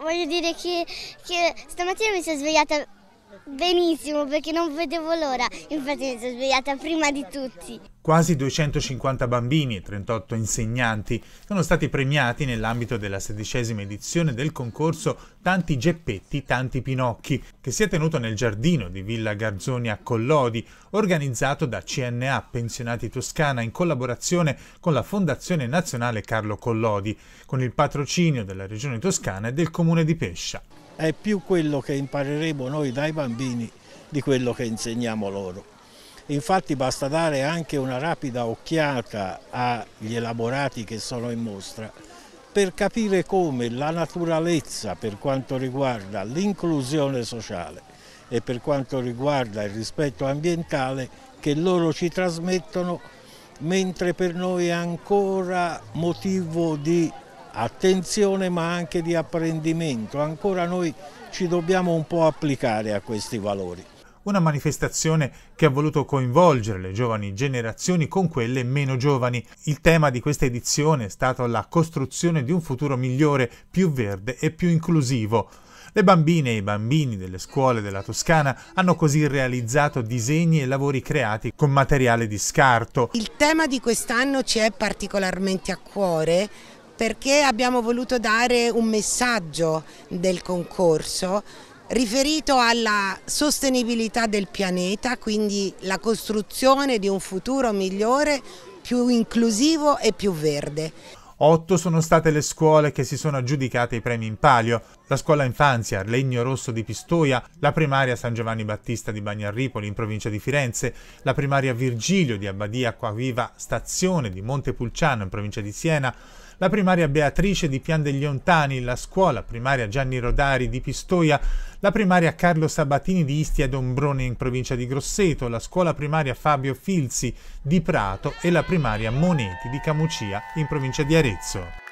voglio dire che, che stamattina mi sono svegliata benissimo perché non vedevo l'ora, infatti mi sono svegliata prima di tutti. Quasi 250 bambini e 38 insegnanti sono stati premiati nell'ambito della sedicesima edizione del concorso Tanti Geppetti, Tanti Pinocchi, che si è tenuto nel giardino di Villa Garzoni a Collodi, organizzato da CNA Pensionati Toscana in collaborazione con la Fondazione Nazionale Carlo Collodi, con il patrocinio della Regione Toscana e del Comune di Pescia. È più quello che impareremo noi dai bambini di quello che insegniamo loro Infatti basta dare anche una rapida occhiata agli elaborati che sono in mostra per capire come la naturalezza per quanto riguarda l'inclusione sociale e per quanto riguarda il rispetto ambientale che loro ci trasmettono mentre per noi è ancora motivo di attenzione ma anche di apprendimento, ancora noi ci dobbiamo un po' applicare a questi valori una manifestazione che ha voluto coinvolgere le giovani generazioni con quelle meno giovani. Il tema di questa edizione è stato la costruzione di un futuro migliore, più verde e più inclusivo. Le bambine e i bambini delle scuole della Toscana hanno così realizzato disegni e lavori creati con materiale di scarto. Il tema di quest'anno ci è particolarmente a cuore perché abbiamo voluto dare un messaggio del concorso riferito alla sostenibilità del pianeta, quindi la costruzione di un futuro migliore, più inclusivo e più verde. Otto sono state le scuole che si sono aggiudicate i premi in palio. La scuola infanzia Arlegno Rosso di Pistoia, la primaria San Giovanni Battista di Bagnarripoli in provincia di Firenze, la primaria Virgilio di Abbadia Acquaviva Stazione di Montepulciano in provincia di Siena, la primaria Beatrice di Pian degli Ontani, la scuola primaria Gianni Rodari di Pistoia, la primaria Carlo Sabatini di Istia Dombrone in provincia di Grosseto, la scuola primaria Fabio Filzi di Prato e la primaria Moneti di Camucia in provincia di Arezzo.